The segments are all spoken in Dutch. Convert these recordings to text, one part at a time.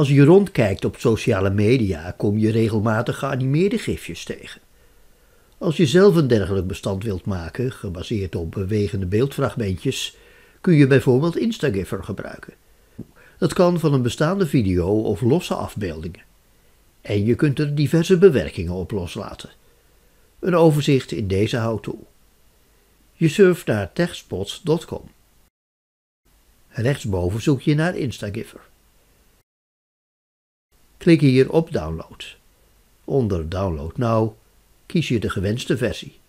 Als je rondkijkt op sociale media, kom je regelmatig geanimeerde gifjes tegen. Als je zelf een dergelijk bestand wilt maken, gebaseerd op bewegende beeldfragmentjes, kun je bijvoorbeeld Instagiffer gebruiken. Dat kan van een bestaande video of losse afbeeldingen. En je kunt er diverse bewerkingen op loslaten. Een overzicht in deze hou toe. Je surft naar techspots.com. Rechtsboven zoek je naar Instagiffer. Klik hier op Download. Onder Download Now kies je de gewenste versie.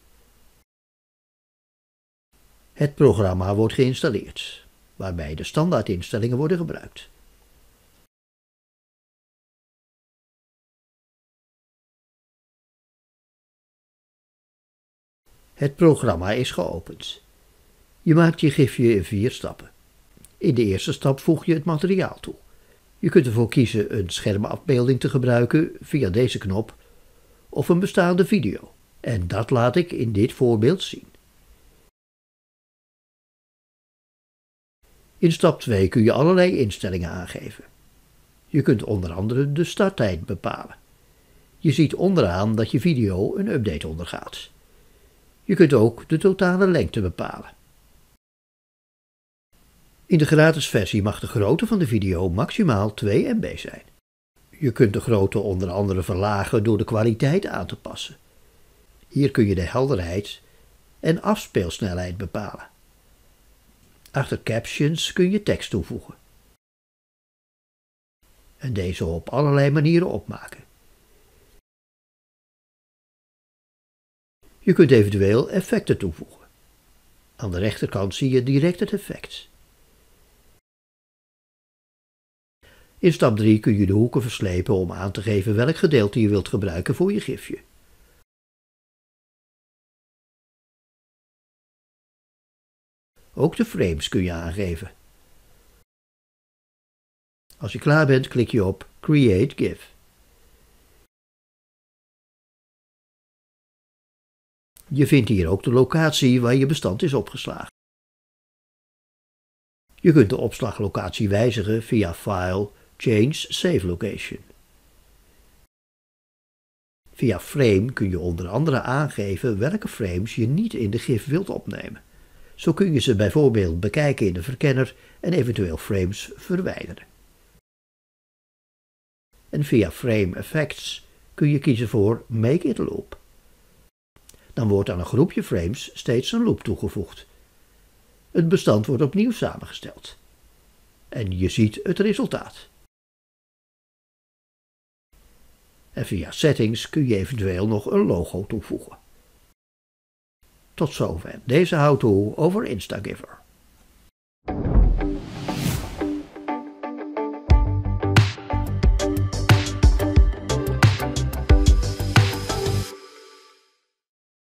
Het programma wordt geïnstalleerd, waarbij de standaardinstellingen worden gebruikt. Het programma is geopend. Je maakt je gifje in vier stappen. In de eerste stap voeg je het materiaal toe. Je kunt ervoor kiezen een schermafbeelding te gebruiken via deze knop of een bestaande video. En dat laat ik in dit voorbeeld zien. In stap 2 kun je allerlei instellingen aangeven. Je kunt onder andere de starttijd bepalen. Je ziet onderaan dat je video een update ondergaat. Je kunt ook de totale lengte bepalen. In de gratis versie mag de grootte van de video maximaal 2 MB zijn. Je kunt de grootte onder andere verlagen door de kwaliteit aan te passen. Hier kun je de helderheid en afspeelsnelheid bepalen. Achter captions kun je tekst toevoegen. En deze op allerlei manieren opmaken. Je kunt eventueel effecten toevoegen. Aan de rechterkant zie je direct het effect. In stap 3 kun je de hoeken verslepen om aan te geven welk gedeelte je wilt gebruiken voor je gifje. Ook de frames kun je aangeven. Als je klaar bent, klik je op Create GIF. Je vindt hier ook de locatie waar je bestand is opgeslagen. Je kunt de opslaglocatie wijzigen via File, Change Save Location. Via Frame kun je onder andere aangeven welke frames je niet in de GIF wilt opnemen. Zo kun je ze bijvoorbeeld bekijken in de verkenner en eventueel frames verwijderen. En via Frame Effects kun je kiezen voor Make It Loop. Dan wordt aan een groepje frames steeds een loop toegevoegd. Het bestand wordt opnieuw samengesteld. En je ziet het resultaat. En via Settings kun je eventueel nog een logo toevoegen. Tot zover deze how-to over Instagiver.